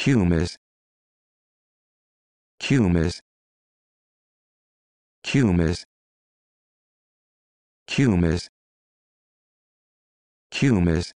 Cumis Cumis Cumis Cumis Cumis